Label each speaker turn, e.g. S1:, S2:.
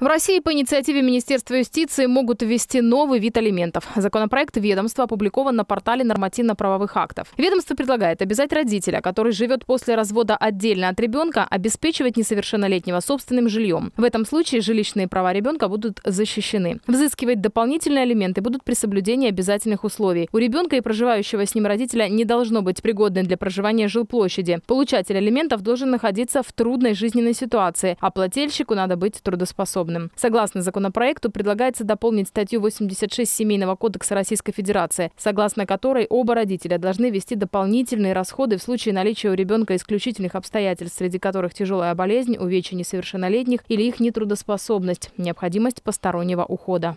S1: В России по инициативе Министерства юстиции могут ввести новый вид алиментов. Законопроект ведомства опубликован на портале нормативно-правовых актов. Ведомство предлагает обязать родителя, который живет после развода отдельно от ребенка, обеспечивать несовершеннолетнего собственным жильем. В этом случае жилищные права ребенка будут защищены. Взыскивать дополнительные алименты будут при соблюдении обязательных условий. У ребенка и проживающего с ним родителя не должно быть пригодной для проживания жилплощади. Получатель алиментов должен находиться в трудной жизненной ситуации, а плательщику надо быть трудоспособным подобным. Согласно законопроекту, предлагается дополнить статью 86 Семейного кодекса Российской Федерации, согласно которой оба родителя должны вести дополнительные расходы в случае наличия у ребенка исключительных обстоятельств, среди которых тяжелая болезнь, увечья несовершеннолетних или их нетрудоспособность, необходимость постороннего ухода.